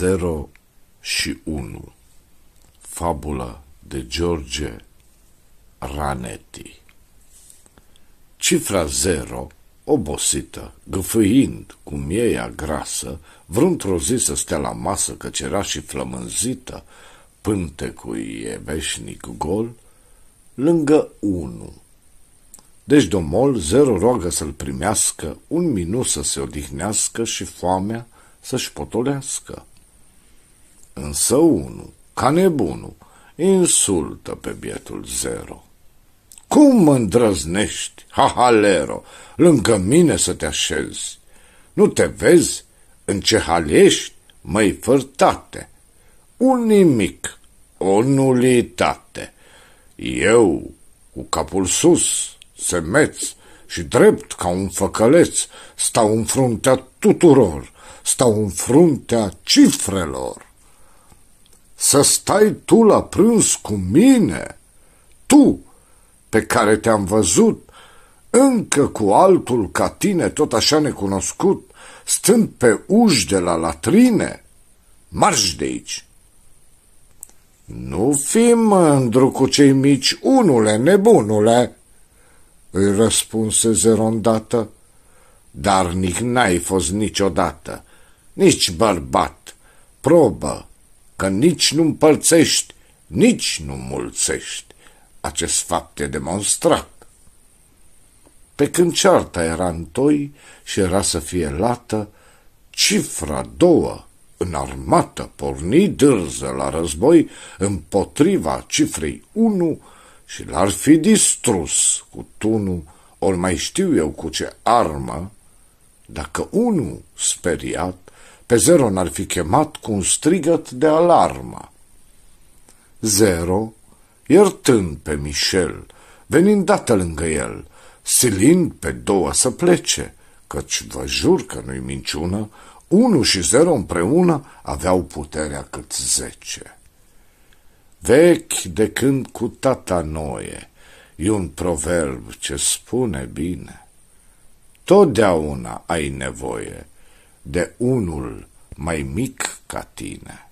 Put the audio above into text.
0 și 1 Fabula de George Ranetti Cifra 0, obosită, gâfâind cu mieia grasă, vrând-o zi să stea la masă, că era și flămânzită, pântecul e veșnic gol, lângă 1. Deci domol zero roagă să-l primească, un minut să se odihnească și foamea să-și potolească. Însă unul, ca nebunul, insultă pe bietul zero. Cum mă îndrăznești, hahalero, lângă mine să te așezi? Nu te vezi în ce halești, măi fărtate? Un nimic, o nulitate. Eu, cu capul sus, semeț și drept ca un făcăleț, stau în fruntea tuturor, stau în fruntea cifrelor să stai tu la prânz cu mine, tu pe care te-am văzut încă cu altul ca tine, tot așa necunoscut, stând pe uși de la latrine, marș de aici. Nu fi mândru cu cei mici, unule, nebunule, îi răspunse zerondată, dar nici n-ai fost niciodată, nici bărbat, probă, că nici nu împărțești, nici nu mulțești. Acest fapt e demonstrat. Pe când cearta era întoi și era să fie lată, cifra două, înarmată, porni dârză la război împotriva cifrei unu și l-ar fi distrus cu tunul, ori mai știu eu cu ce armă, dacă unul speriat pe n ar fi chemat cu un strigăt de alarmă. Zero, iertând pe Michel, venind dată lângă el, silind pe două să plece, căci vă jur că nu-i minciună, 1 și zero împreună aveau puterea cât zece. Vechi de când cu tata noie, e un proverb ce spune bine. Totdeauna ai nevoie de unul mai mic ca tine.